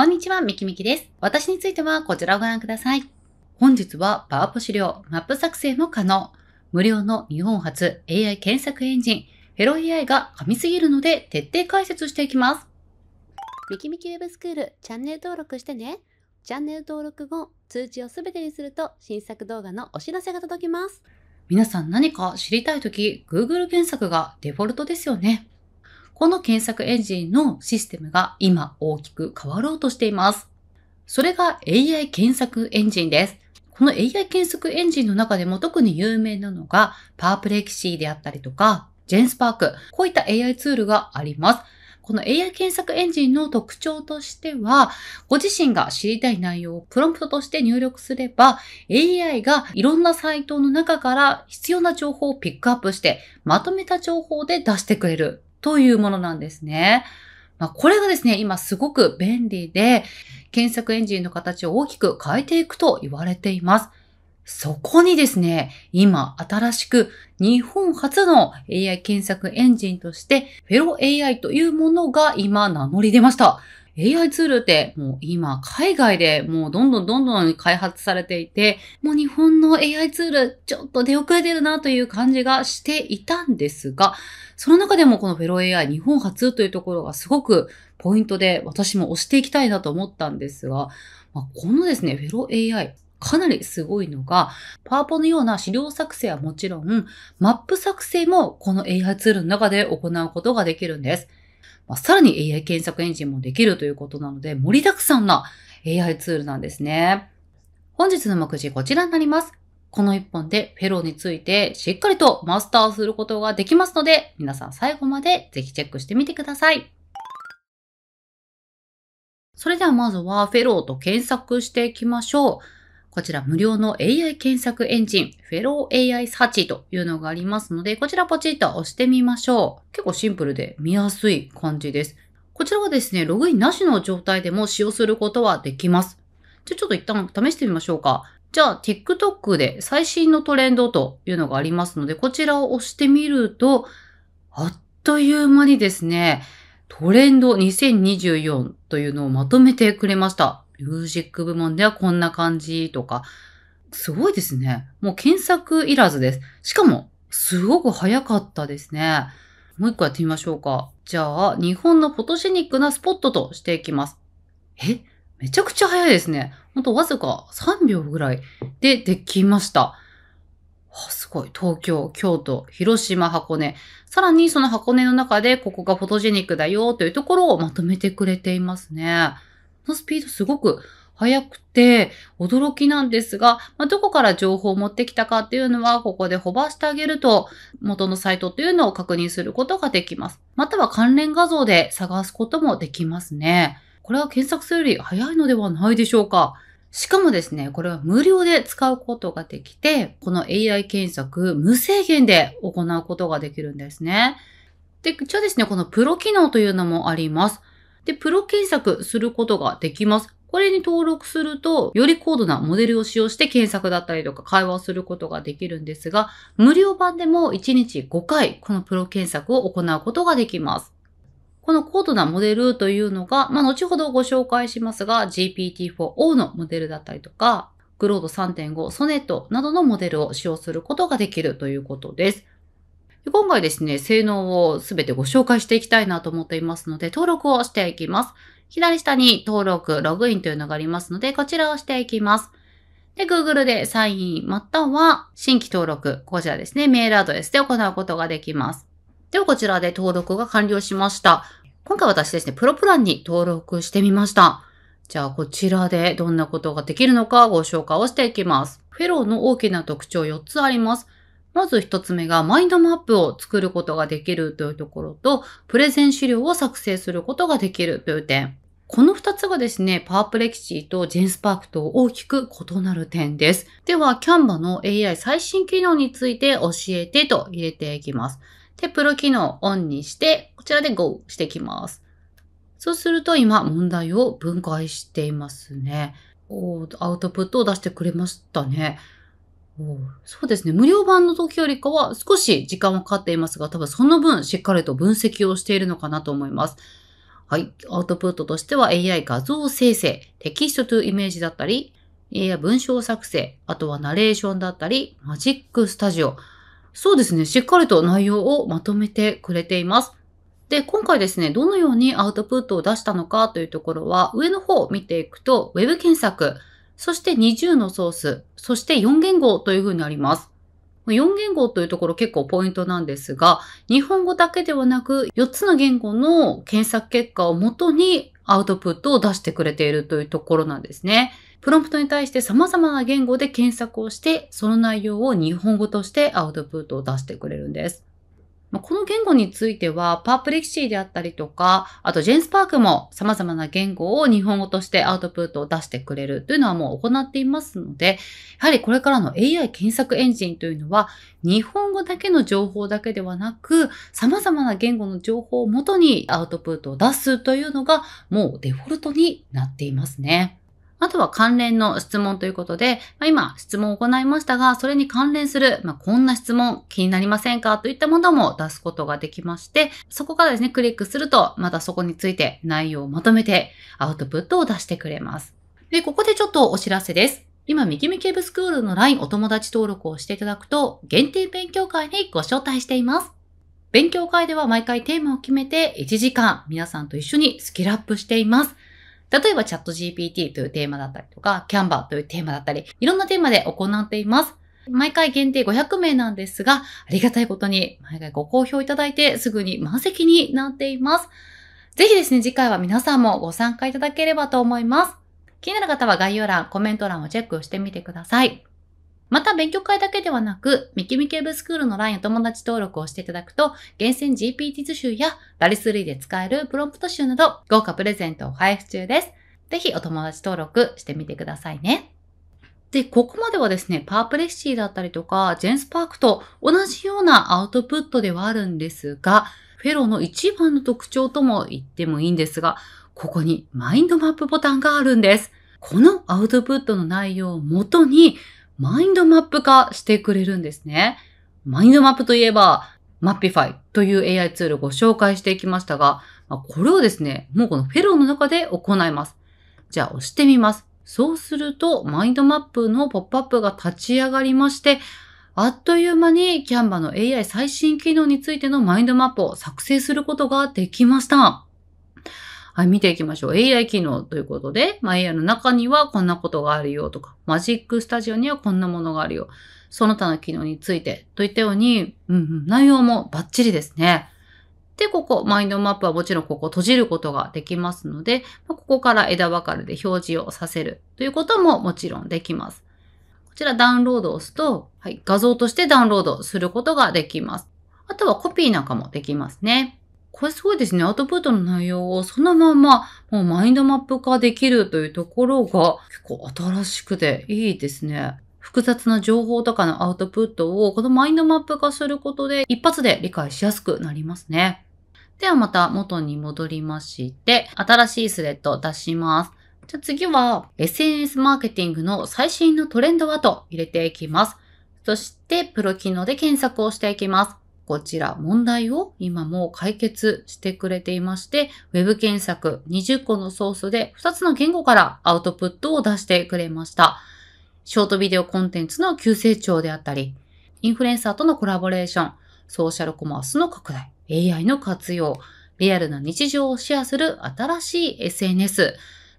こんにちは、みきみきです。私についてはこちらをご覧ください。本日はパワポ資料、マップ作成も可能。無料の日本初 AI 検索エンジン、ヘロ AI が噛みすぎるので徹底解説していきます。みきみきウェブスクール、チャンネル登録してね。チャンネル登録後、通知をすべてにすると新作動画のお知らせが届きます。皆さん何か知りたいとき、Google 検索がデフォルトですよね。この検索エンジンのシステムが今大きく変わろうとしています。それが AI 検索エンジンです。この AI 検索エンジンの中でも特に有名なのが、パープレキシーであったりとか、ジェンスパーク、こういった AI ツールがあります。この AI 検索エンジンの特徴としては、ご自身が知りたい内容をプロンプトとして入力すれば、AI がいろんなサイトの中から必要な情報をピックアップして、まとめた情報で出してくれるというものなんですね。まあ、これがですね、今すごく便利で、検索エンジンの形を大きく変えていくと言われています。そこにですね、今新しく日本初の AI 検索エンジンとして、フェロ AI というものが今名乗り出ました。AI ツールってもう今海外でもうどんどんどんどん開発されていて、もう日本の AI ツールちょっと出遅れてるなという感じがしていたんですが、その中でもこのフェロ AI 日本初というところがすごくポイントで私も押していきたいなと思ったんですが、まあ、このですね、フェロ AI、かなりすごいのが、パワポのような資料作成はもちろん、マップ作成もこの AI ツールの中で行うことができるんです。まあ、さらに AI 検索エンジンもできるということなので、盛りだくさんな AI ツールなんですね。本日の目次こちらになります。この一本でフェローについてしっかりとマスターすることができますので、皆さん最後までぜひチェックしてみてください。それではまずはフェローと検索していきましょう。こちら無料の AI 検索エンジン、フェロー AI サーチというのがありますので、こちらポチッと押してみましょう。結構シンプルで見やすい感じです。こちらはですね、ログインなしの状態でも使用することはできます。じゃあちょっと一旦試してみましょうか。じゃあ TikTok で最新のトレンドというのがありますので、こちらを押してみると、あっという間にですね、トレンド2024というのをまとめてくれました。ミュージック部門ではこんな感じとか、すごいですね。もう検索いらずです。しかも、すごく早かったですね。もう一個やってみましょうか。じゃあ、日本のフォトジェニックなスポットとしていきます。えめちゃくちゃ早いですね。ほんとわずか3秒ぐらいでできました。すごい。東京、京都、広島、箱根。さらにその箱根の中でここがフォトジェニックだよというところをまとめてくれていますね。のスピードすごく速くて驚きなんですが、まあ、どこから情報を持ってきたかっていうのは、ここで飛ばしてあげると、元のサイトというのを確認することができます。または関連画像で探すこともできますね。これは検索するより早いのではないでしょうか。しかもですね、これは無料で使うことができて、この AI 検索無制限で行うことができるんですね。で、一応ですね、このプロ機能というのもあります。で、プロ検索することができます。これに登録すると、より高度なモデルを使用して検索だったりとか会話をすることができるんですが、無料版でも1日5回このプロ検索を行うことができます。この高度なモデルというのが、まあ、後ほどご紹介しますが、GPT-4O のモデルだったりとか、グロード3.5、ソネットなどのモデルを使用することができるということです。今回ですね、性能をすべてご紹介していきたいなと思っていますので、登録をしていきます。左下に登録、ログインというのがありますので、こちらをしていきます。で、Google でサイン、または新規登録、こちらですね、メールアドレスで行うことができます。では、こちらで登録が完了しました。今回私ですね、プロプランに登録してみました。じゃあ、こちらでどんなことができるのかご紹介をしていきます。フェローの大きな特徴4つあります。まず一つ目がマインドマップを作ることができるというところと、プレゼン資料を作成することができるという点。この二つがですね、パープレキシーとジェンスパークと大きく異なる点です。では、キャンバの AI 最新機能について教えてと入れていきます。で、プロ機能をオンにして、こちらで GO していきます。そうすると今問題を分解していますね。おアウトプットを出してくれましたね。そうですね。無料版の時よりかは少し時間はかかっていますが、多分その分しっかりと分析をしているのかなと思います。はい。アウトプットとしては AI 画像生成、テキストトゥイメージだったり、AI 文章作成、あとはナレーションだったり、マジックスタジオ。そうですね。しっかりと内容をまとめてくれています。で、今回ですね、どのようにアウトプットを出したのかというところは、上の方を見ていくと、Web 検索、そして20のソース、そして4言語というふうになります。4言語というところ結構ポイントなんですが、日本語だけではなく4つの言語の検索結果をもとにアウトプットを出してくれているというところなんですね。プロンプトに対して様々な言語で検索をして、その内容を日本語としてアウトプットを出してくれるんです。この言語については、パープレキシーであったりとか、あとジェンスパークも様々な言語を日本語としてアウトプットを出してくれるというのはもう行っていますので、やはりこれからの AI 検索エンジンというのは、日本語だけの情報だけではなく、様々な言語の情報をもとにアウトプットを出すというのが、もうデフォルトになっていますね。あとは関連の質問ということで、まあ、今質問を行いましたが、それに関連する、まあ、こんな質問気になりませんかといったものも出すことができまして、そこからですね、クリックすると、またそこについて内容をまとめてアウトプットを出してくれます。で、ここでちょっとお知らせです。今、右目ケーブスクールの LINE お友達登録をしていただくと、限定勉強会にご招待しています。勉強会では毎回テーマを決めて1時間皆さんと一緒にスキルアップしています。例えばチャット GPT というテーマだったりとか、Canva というテーマだったり、いろんなテーマで行っています。毎回限定500名なんですが、ありがたいことに毎回ご好評いただいてすぐに満席になっています。ぜひですね、次回は皆さんもご参加いただければと思います。気になる方は概要欄、コメント欄をチェックしてみてください。また勉強会だけではなく、ミキミキウェブスクールの LINE お友達登録をしていただくと、厳選 GPT 図集やラリス類で使えるプロンプト集など、豪華プレゼントを配布中です。ぜひお友達登録してみてくださいね。で、ここまではですね、パープレッシーだったりとか、ジェンスパークと同じようなアウトプットではあるんですが、フェロの一番の特徴とも言ってもいいんですが、ここにマインドマップボタンがあるんです。このアウトプットの内容をもとに、マインドマップ化してくれるんですね。マインドマップといえば、マッピファイという AI ツールをご紹介していきましたが、これをですね、もうこのフェローの中で行います。じゃあ押してみます。そうすると、マインドマップのポップアップが立ち上がりまして、あっという間に Canva の AI 最新機能についてのマインドマップを作成することができました。はい、見ていきましょう。AI 機能ということで、まあ、AI の中にはこんなことがあるよとか、マジックスタジオにはこんなものがあるよ。その他の機能についてといったように、うん、うん、内容もバッチリですね。で、ここ、マインドマップはもちろんここ閉じることができますので、ここから枝分かれで表示をさせるということももちろんできます。こちらダウンロードを押すと、はい、画像としてダウンロードすることができます。あとはコピーなんかもできますね。これすごいですね。アウトプットの内容をそのままもうマインドマップ化できるというところが結構新しくていいですね。複雑な情報とかのアウトプットをこのマインドマップ化することで一発で理解しやすくなりますね。ではまた元に戻りまして、新しいスレッドを出します。じゃあ次は SNS マーケティングの最新のトレンドはと入れていきます。そしてプロ機能で検索をしていきます。こちら問題を今も解決してくれていまして、Web 検索20個のソースで2つの言語からアウトプットを出してくれました。ショートビデオコンテンツの急成長であったり、インフルエンサーとのコラボレーション、ソーシャルコマースの拡大、AI の活用、リアルな日常をシェアする新しい SNS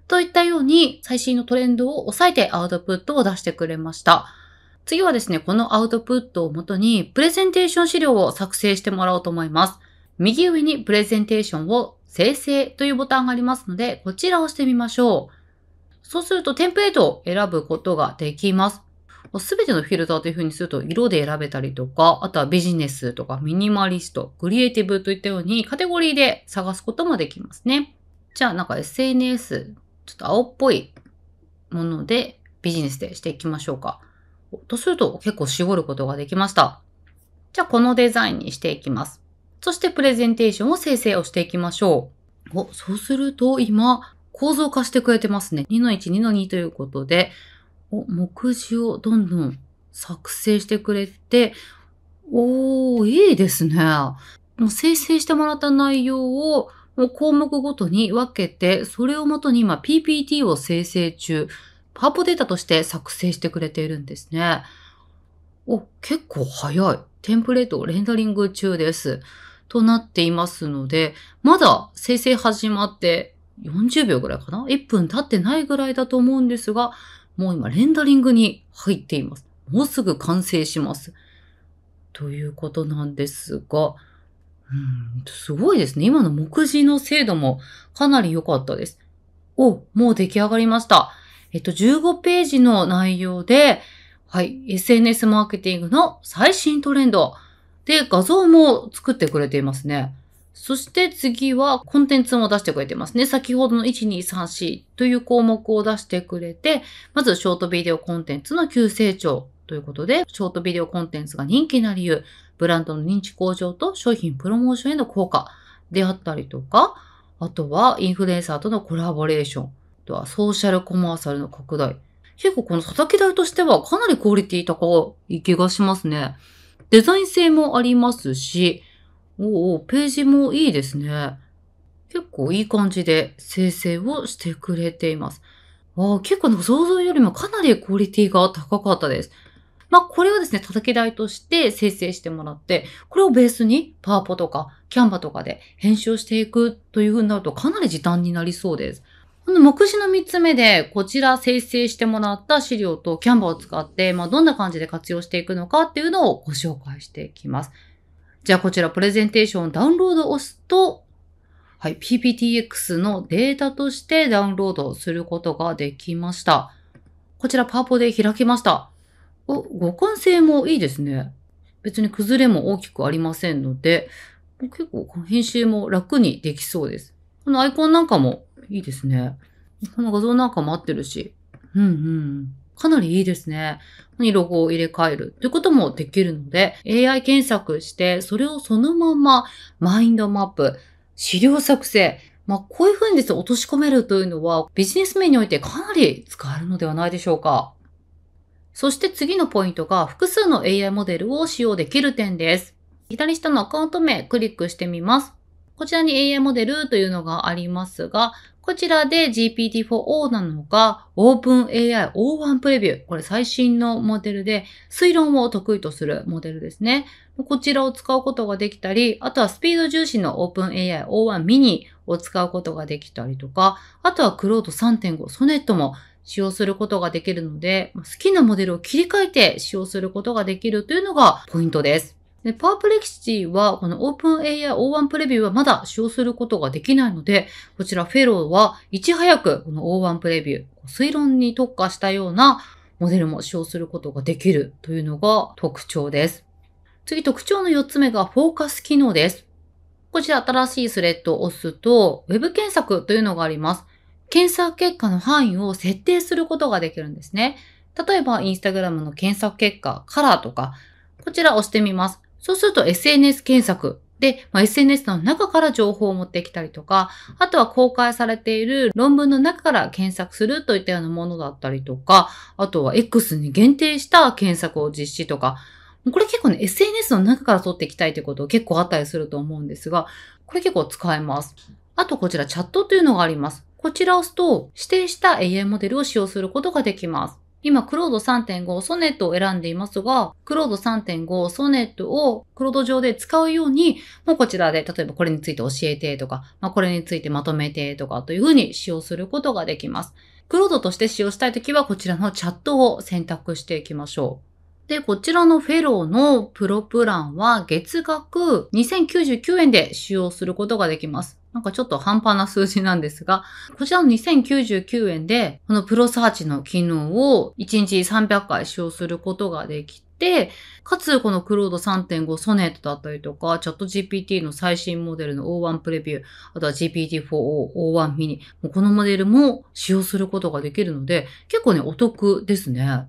といったように最新のトレンドを抑えてアウトプットを出してくれました。次はですね、このアウトプットをもとに、プレゼンテーション資料を作成してもらおうと思います。右上にプレゼンテーションを生成というボタンがありますので、こちらを押してみましょう。そうすると、テンプレートを選ぶことができます。すべてのフィルターという風にすると、色で選べたりとか、あとはビジネスとか、ミニマリスト、クリエイティブといったように、カテゴリーで探すこともできますね。じゃあ、なんか SNS、ちょっと青っぽいもので、ビジネスでしていきましょうか。とすると結構絞ることができました。じゃあこのデザインにしていきます。そしてプレゼンテーションを生成をしていきましょう。お、そうすると今構造化してくれてますね。2の1、2の2ということで、お、目次をどんどん作成してくれて、おー、いいですね。もう生成してもらった内容をもう項目ごとに分けて、それをもとに今 PPT を生成中。パーポデータとして作成してくれているんですね。お、結構早い。テンプレートをレンダリング中です。となっていますので、まだ生成始まって40秒ぐらいかな ?1 分経ってないぐらいだと思うんですが、もう今レンダリングに入っています。もうすぐ完成します。ということなんですが、うん、すごいですね。今の目次の精度もかなり良かったです。お、もう出来上がりました。えっと、15ページの内容で、はい、SNS マーケティングの最新トレンド。で、画像も作ってくれていますね。そして次はコンテンツも出してくれてますね。先ほどの1234という項目を出してくれて、まずショートビデオコンテンツの急成長ということで、ショートビデオコンテンツが人気な理由、ブランドの認知向上と商品プロモーションへの効果であったりとか、あとはインフルエンサーとのコラボレーション。とはソーシャルコマーシャルの拡大。結構この叩き台としてはかなりクオリティ高い気がしますね。デザイン性もありますし、おお、ページもいいですね。結構いい感じで生成をしてくれています。あ結構なんか想像よりもかなりクオリティが高かったです。まあ、これをですね、叩き台として生成してもらって、これをベースにパーポとかキャンバとかで編集をしていくという風になるとかなり時短になりそうです。この目次の3つ目で、こちら生成してもらった資料とキャンバーを使って、まあ、どんな感じで活用していくのかっていうのをご紹介していきます。じゃあこちらプレゼンテーションダウンロードを押すと、はい、PPTX のデータとしてダウンロードすることができました。こちらパーポで開きました。お、互換性もいいですね。別に崩れも大きくありませんので、結構編集も楽にできそうです。このアイコンなんかもいいですね。この画像なんかも合ってるし。うんうん。かなりいいですね。にロゴを入れ替えるということもできるので、AI 検索して、それをそのままマインドマップ、資料作成、まあ、こういうふうにですね、落とし込めるというのは、ビジネス面においてかなり使えるのではないでしょうか。そして次のポイントが、複数の AI モデルを使用できる点です。左下のアカウント名、クリックしてみます。こちらに AI モデルというのがありますが、こちらで GPT-4O なのが OpenAI O1 プレビュー。これ最新のモデルで、推論を得意とするモデルですね。こちらを使うことができたり、あとはスピード重視の OpenAI O1 mini を使うことができたりとか、あとはクロード3.5ソネットも使用することができるので、好きなモデルを切り替えて使用することができるというのがポイントです。で、パープレキシティは、この OpenAI O1 プレビューはまだ使用することができないので、こちらフェローはいち早くこの O1 プレビュー、推論に特化したようなモデルも使用することができるというのが特徴です。次、特徴の4つ目がフォーカス機能です。こちら新しいスレッドを押すと、Web 検索というのがあります。検索結果の範囲を設定することができるんですね。例えば、インスタグラムの検索結果、カラーとか、こちら押してみます。そうすると SNS 検索で、まあ、SNS の中から情報を持ってきたりとか、あとは公開されている論文の中から検索するといったようなものだったりとか、あとは X に限定した検索を実施とか、これ結構ね、SNS の中から取っていきたいということ結構あったりすると思うんですが、これ結構使えます。あとこちらチャットというのがあります。こちらを押すと、指定した AI モデルを使用することができます。今、クロード3.5ソネットを選んでいますが、クロード3.5ソネットをクロード上で使うように、もうこちらで、例えばこれについて教えてとか、まあ、これについてまとめてとかというふうに使用することができます。クロードとして使用したいときは、こちらのチャットを選択していきましょう。で、こちらのフェローのプロプランは月額2099円で使用することができます。なんかちょっと半端な数字なんですが、こちらの2099円で、このプロサーチの機能を1日300回使用することができて、かつこのクロード3.5ソネットだったりとか、チャット GPT の最新モデルの O1 プレビュー、あとは GPT-4O、O1 ミニ、このモデルも使用することができるので、結構ね、お得ですね。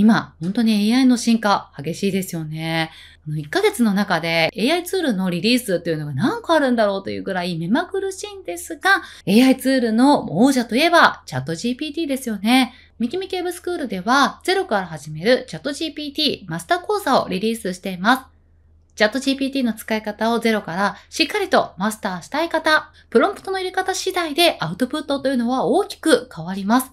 今、本当に AI の進化、激しいですよね。1ヶ月の中で AI ツールのリリースというのが何個あるんだろうというぐらい目まぐるしいんですが、AI ツールの王者といえば、チャット GPT ですよね。ミキミケーブスクールでは、ゼロから始めるチャット GPT マスター講座をリリースしています。チャット GPT の使い方をゼロからしっかりとマスターしたい方、プロンプトの入れ方次第でアウトプットというのは大きく変わります。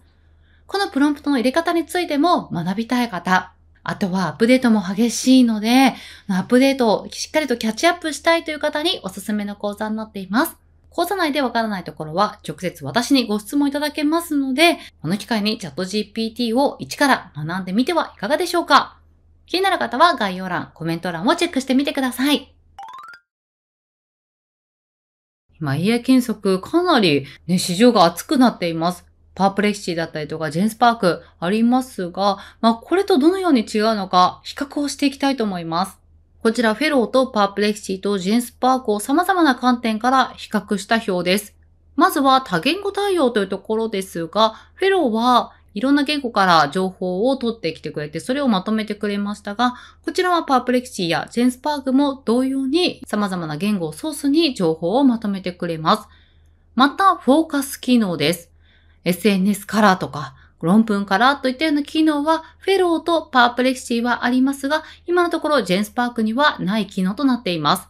このプロンプトの入れ方についても学びたい方、あとはアップデートも激しいので、アップデートをしっかりとキャッチアップしたいという方におすすめの講座になっています。講座内でわからないところは直接私にご質問いただけますので、この機会にチャット GPT を一から学んでみてはいかがでしょうか気になる方は概要欄、コメント欄をチェックしてみてください。今、家 i 検索かなり、ね、市場が熱くなっています。パープレッシーだったりとか、ジェンスパークありますが、まあ、これとどのように違うのか、比較をしていきたいと思います。こちら、フェローとパープレクシーとジェンスパークを様々な観点から比較した表です。まずは多言語対応というところですが、フェローはいろんな言語から情報を取ってきてくれて、それをまとめてくれましたが、こちらはパープレキシーやジェンスパークも同様に様々な言語をソースに情報をまとめてくれます。また、フォーカス機能です。SNS カラーとか、論文からといったような機能は、フェローとパープレキシーはありますが、今のところジェンスパークにはない機能となっています。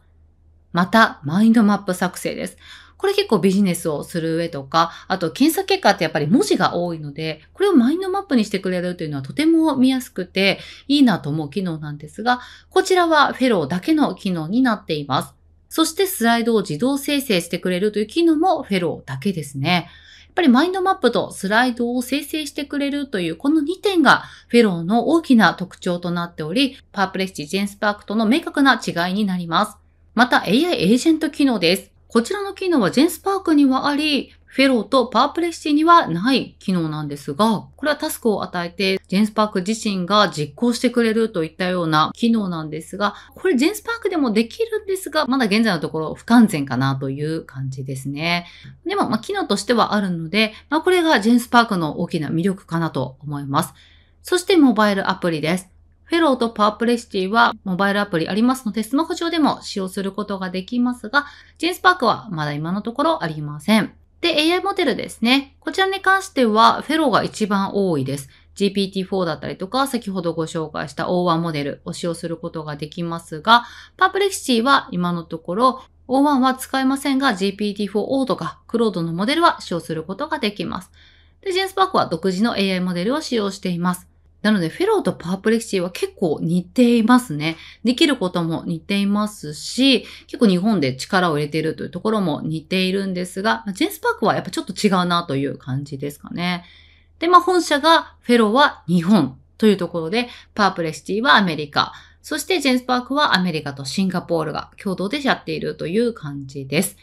また、マインドマップ作成です。これ結構ビジネスをする上とか、あと検査結果ってやっぱり文字が多いので、これをマインドマップにしてくれるというのはとても見やすくていいなと思う機能なんですが、こちらはフェローだけの機能になっています。そしてスライドを自動生成してくれるという機能もフェローだけですね。ぱりマインドマップとスライドを生成してくれるという、この2点がフェローの大きな特徴となっており、パープレッシジェンスパークとの明確な違いになります。また AI エージェント機能です。こちらの機能はジェンスパークにはあり、フェローとパープレシティにはない機能なんですが、これはタスクを与えて、ジェンスパーク自身が実行してくれるといったような機能なんですが、これジェンスパークでもできるんですが、まだ現在のところ不完全かなという感じですね。でも、まあ、機能としてはあるので、まあ、これがジェンスパークの大きな魅力かなと思います。そしてモバイルアプリです。フェローとパープレシティはモバイルアプリありますので、スマホ上でも使用することができますが、ジェンスパークはまだ今のところありません。で、AI モデルですね。こちらに関しては、フェローが一番多いです。GPT-4 だったりとか、先ほどご紹介した O1 モデルを使用することができますが、パープレキシティは今のところ O1 は使えませんが、GPT-4O とかクロードのモデルは使用することができます。で、ジェンスパークは独自の AI モデルを使用しています。なので、フェローとパープレキシーは結構似ていますね。できることも似ていますし、結構日本で力を入れているというところも似ているんですが、ジェンスパークはやっぱちょっと違うなという感じですかね。で、まあ本社が、フェローは日本というところで、パープレシティはアメリカ、そしてジェンスパークはアメリカとシンガポールが共同でやっているという感じです。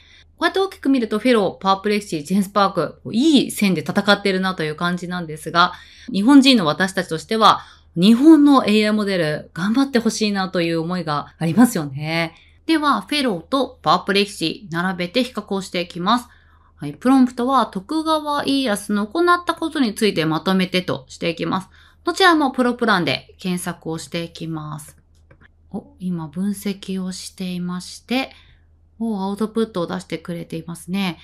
こうやって大きく見るとフェロー、パープレッシー、ジェンスパーク、いい線で戦ってるなという感じなんですが、日本人の私たちとしては、日本の AI モデル、頑張ってほしいなという思いがありますよね。では、フェローとパープレキシー、並べて比較をしていきます。はい、プロンプトは徳川家康の行ったことについてまとめてとしていきます。どちらもプロプランで検索をしていきます。お、今分析をしていまして、をアウトプットを出してくれていますね。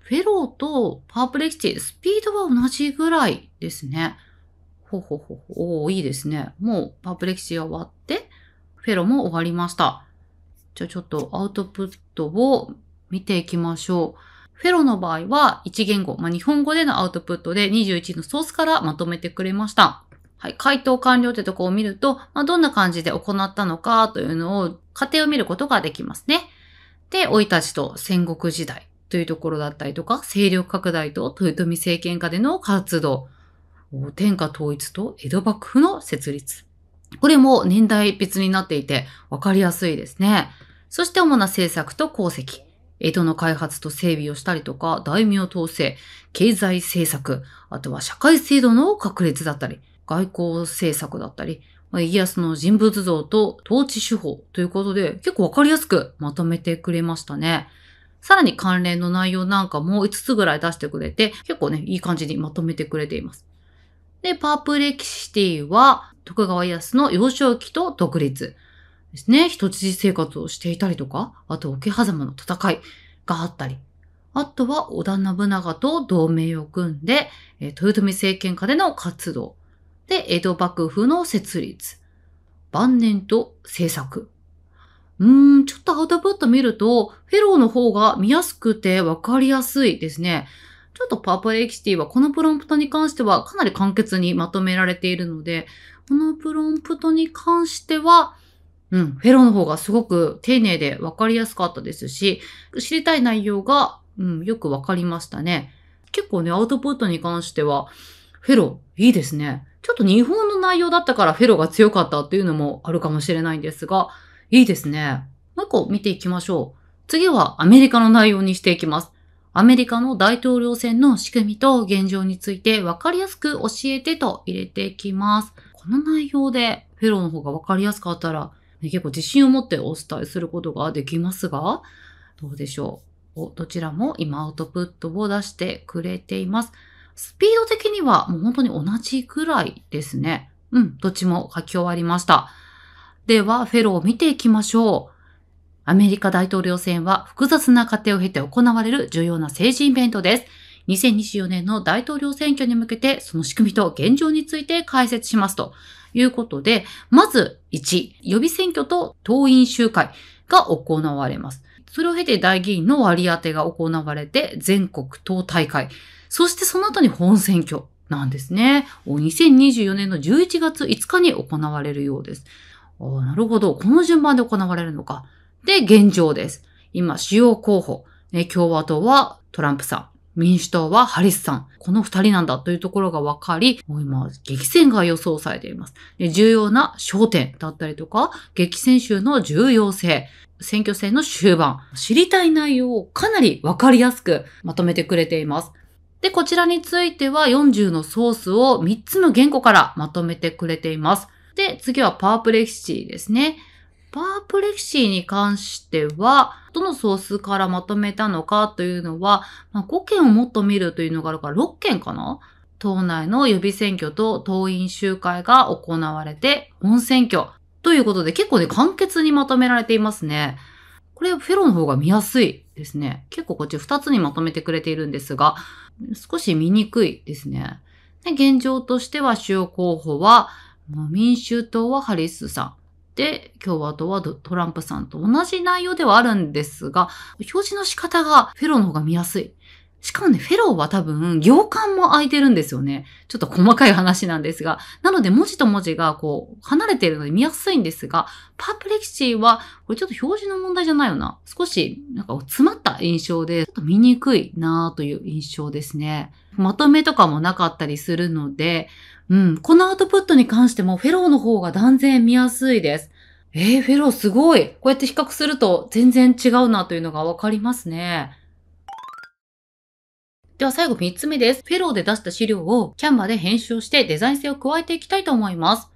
フェローとパープレキシティ、スピードは同じぐらいですね。ほほほほ、おいいですね。もうパープレキシティは終わって、フェローも終わりました。じゃあちょっとアウトプットを見ていきましょう。フェロの場合は1言語、まあ、日本語でのアウトプットで21のソースからまとめてくれました。はい、回答完了ってとこを見ると、まあ、どんな感じで行ったのかというのを過程を見ることができますね。で、老いたちと戦国時代というところだったりとか、勢力拡大と豊臣政権下での活動、天下統一と江戸幕府の設立。これも年代別になっていて分かりやすいですね。そして主な政策と功績。江戸の開発と整備をしたりとか、大名統制、経済政策、あとは社会制度の確立だったり、外交政策だったり、まあ、家康の人物像と統治手法ということで、結構わかりやすくまとめてくれましたね。さらに関連の内容なんかも5つぐらい出してくれて、結構ね、いい感じにまとめてくれています。で、パープレキシティは、徳川家康の幼少期と独立ですね。人質生活をしていたりとか、あと桶狭間の戦いがあったり、あとは織田信長と同盟を組んで、豊臣政権下での活動。で、江戸幕府の設立。晩年と政策。うーん、ちょっとアウトプット見ると、フェローの方が見やすくてわかりやすいですね。ちょっとパープエキシティはこのプロンプトに関してはかなり簡潔にまとめられているので、このプロンプトに関しては、うん、フェローの方がすごく丁寧でわかりやすかったですし、知りたい内容が、うん、よくわかりましたね。結構ね、アウトプットに関しては、フェロ、いいですね。ちょっと日本の内容だったからフェロが強かったっていうのもあるかもしれないんですが、いいですね。もう一個見ていきましょう。次はアメリカの内容にしていきます。アメリカの大統領選の仕組みと現状について分かりやすく教えてと入れていきます。この内容でフェロの方が分かりやすかったら、ね、結構自信を持ってお伝えすることができますが、どうでしょう。どちらも今アウトプットを出してくれています。スピード的にはもう本当に同じぐらいですね。うん、どっちも書き終わりました。では、フェローを見ていきましょう。アメリカ大統領選は複雑な過程を経て行われる重要な政治イベントです。2024年の大統領選挙に向けて、その仕組みと現状について解説しますということで、まず1、予備選挙と党員集会が行われます。それを経て大議員の割り当てが行われて、全国党大会。そしてその後に本選挙なんですね。2024年の11月5日に行われるようです。あなるほど。この順番で行われるのか。で、現状です。今、主要候補、ね、共和党はトランプさん、民主党はハリスさん。この二人なんだというところが分かり、もう今、激戦が予想されています。重要な焦点だったりとか、激戦州の重要性、選挙戦の終盤、知りたい内容をかなり分かりやすくまとめてくれています。で、こちらについては40のソースを3つの言語からまとめてくれています。で、次はパープレキシーですね。パープレキシーに関しては、どのソースからまとめたのかというのは、まあ、5件をもっと見るというのがあるから6件かな党内の予備選挙と党員集会が行われて、本選挙ということで結構ね、簡潔にまとめられていますね。これ、フェロの方が見やすいですね。結構こっち2つにまとめてくれているんですが、少し見にくいですね。で現状としては主要候補は、民衆党はハリスさん。で、共和党はトランプさんと同じ内容ではあるんですが、表示の仕方がフェロの方が見やすい。しかもね、フェローは多分、行間も空いてるんですよね。ちょっと細かい話なんですが。なので、文字と文字がこう、離れてるので見やすいんですが、パープレキシーは、これちょっと表示の問題じゃないよな。少し、なんか詰まった印象で、ちょっと見にくいなという印象ですね。まとめとかもなかったりするので、うん、このアウトプットに関しても、フェローの方が断然見やすいです。えー、フェローすごい。こうやって比較すると全然違うなというのがわかりますね。では最後3つ目です。フェローで出した資料をキャンバで編集をしてデザイン性を加えていきたいと思います。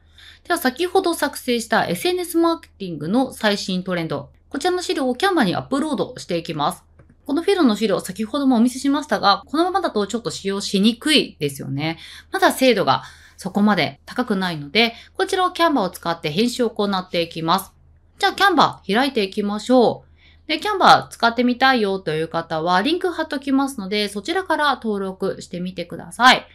では先ほど作成した SNS マーケティングの最新トレンド。こちらの資料をキャンバにアップロードしていきます。このフェローの資料、先ほどもお見せしましたが、このままだとちょっと使用しにくいですよね。まだ精度がそこまで高くないので、こちらをキャンバを使って編集を行っていきます。じゃあ、キャンバー開いていきましょう。で、キャンバー使ってみたいよという方は、リンク貼っときますので、そちらから登録してみてください。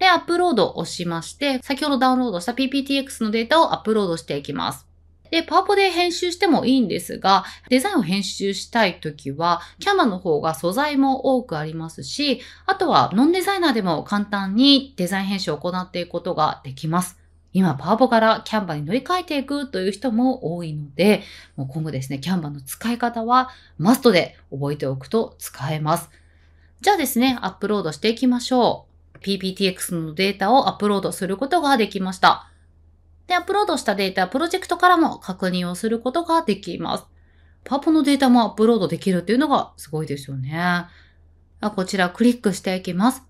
で、アップロードを押しまして、先ほどダウンロードした PPTX のデータをアップロードしていきます。で、パワポで編集してもいいんですが、デザインを編集したいときは、キャンバーの方が素材も多くありますし、あとはノンデザイナーでも簡単にデザイン編集を行っていくことができます。今、パワポからキャンバに乗り換えていくという人も多いので、もう今後ですね、キャンバの使い方はマストで覚えておくと使えます。じゃあですね、アップロードしていきましょう。PPTX のデータをアップロードすることができました。で、アップロードしたデータ、プロジェクトからも確認をすることができます。パーポのデータもアップロードできるっていうのがすごいですよね。こちらクリックしていきます。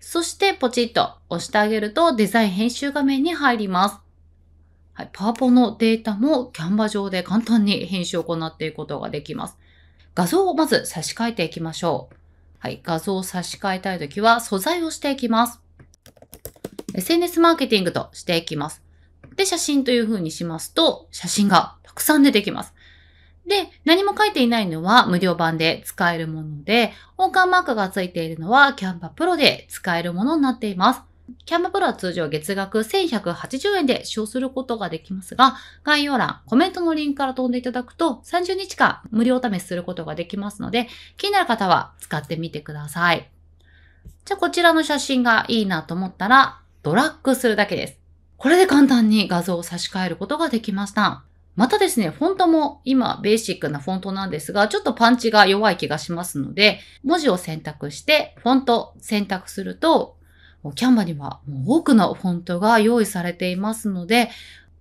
そしてポチッと押してあげるとデザイン編集画面に入ります。はい、パワポのデータもキャンバ上で簡単に編集を行っていくことができます。画像をまず差し替えていきましょう。はい、画像を差し替えたいときは素材をしていきます。SNS マーケティングとしていきます。で、写真という風にしますと、写真がたくさん出てきます。で、何も書いていないのは無料版で使えるもので、王冠マークがついているのはキャンバプロで使えるものになっています。キャンバプロは通常月額1180円で使用することができますが、概要欄、コメントのリンクから飛んでいただくと30日間無料試しすることができますので、気になる方は使ってみてください。じゃあこちらの写真がいいなと思ったら、ドラッグするだけです。これで簡単に画像を差し替えることができました。またですね、フォントも今ベーシックなフォントなんですが、ちょっとパンチが弱い気がしますので、文字を選択して、フォント選択すると、キャンバには多くのフォントが用意されていますので、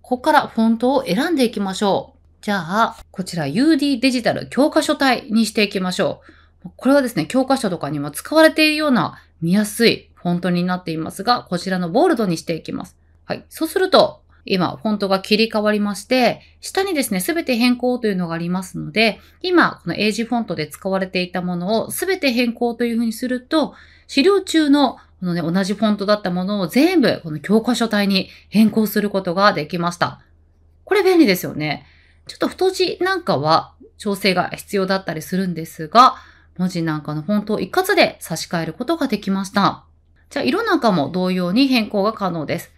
ここからフォントを選んでいきましょう。じゃあ、こちら UD デジタル教科書体にしていきましょう。これはですね、教科書とかにも使われているような見やすいフォントになっていますが、こちらのボールドにしていきます。はい。そうすると、今、フォントが切り替わりまして、下にですね、すべて変更というのがありますので、今、この英字フォントで使われていたものをすべて変更というふうにすると、資料中のこのね、同じフォントだったものを全部、この教科書体に変更することができました。これ便利ですよね。ちょっと太字なんかは調整が必要だったりするんですが、文字なんかのフォントを一括で差し替えることができました。じゃあ、色なんかも同様に変更が可能です。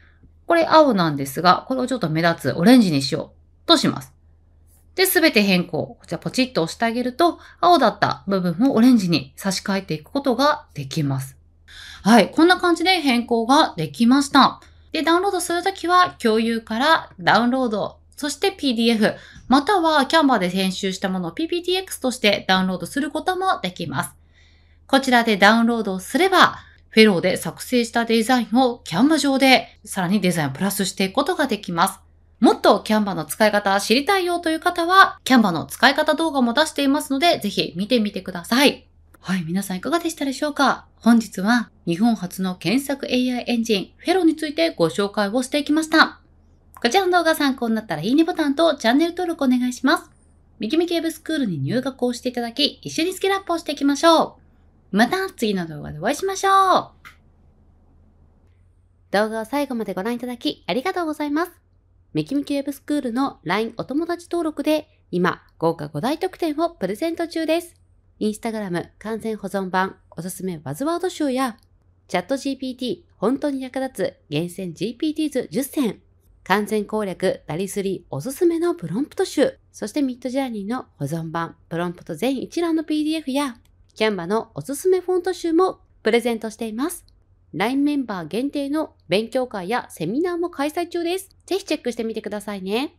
これ青なんですが、これをちょっと目立つオレンジにしようとします。で、すべて変更。こちらポチッと押してあげると、青だった部分をオレンジに差し替えていくことができます。はい。こんな感じで変更ができました。で、ダウンロードするときは、共有からダウンロード、そして PDF、または Canva で編集したものを PPTX としてダウンロードすることもできます。こちらでダウンロードをすれば、フェローで作成したデザインをキャンバ上でさらにデザインをプラスしていくことができます。もっとキャンバの使い方知りたいよという方はキャンバの使い方動画も出していますのでぜひ見てみてください。はい、皆さんいかがでしたでしょうか本日は日本初の検索 AI エンジンフェローについてご紹介をしていきました。こちらの動画参考になったらいいねボタンとチャンネル登録お願いします。ミキミケーブスクールに入学をしていただき、一緒にスキルアップをしていきましょう。また次の動画でお会いしましょう動画を最後までご覧いただきありがとうございます。メキむキウェブスクールの LINE お友達登録で今豪華5大特典をプレゼント中です。インスタグラム完全保存版おすすめバズワード集やチャット GPT 本当に役立つ厳選 GPT 図10選完全攻略ダリスリーおすすめのプロンプト集そしてミッドジャーニーの保存版プロンプト全一覧の PDF やキャンバのおすすめフォント集もプレゼントしています。LINE メンバー限定の勉強会やセミナーも開催中です。ぜひチェックしてみてくださいね。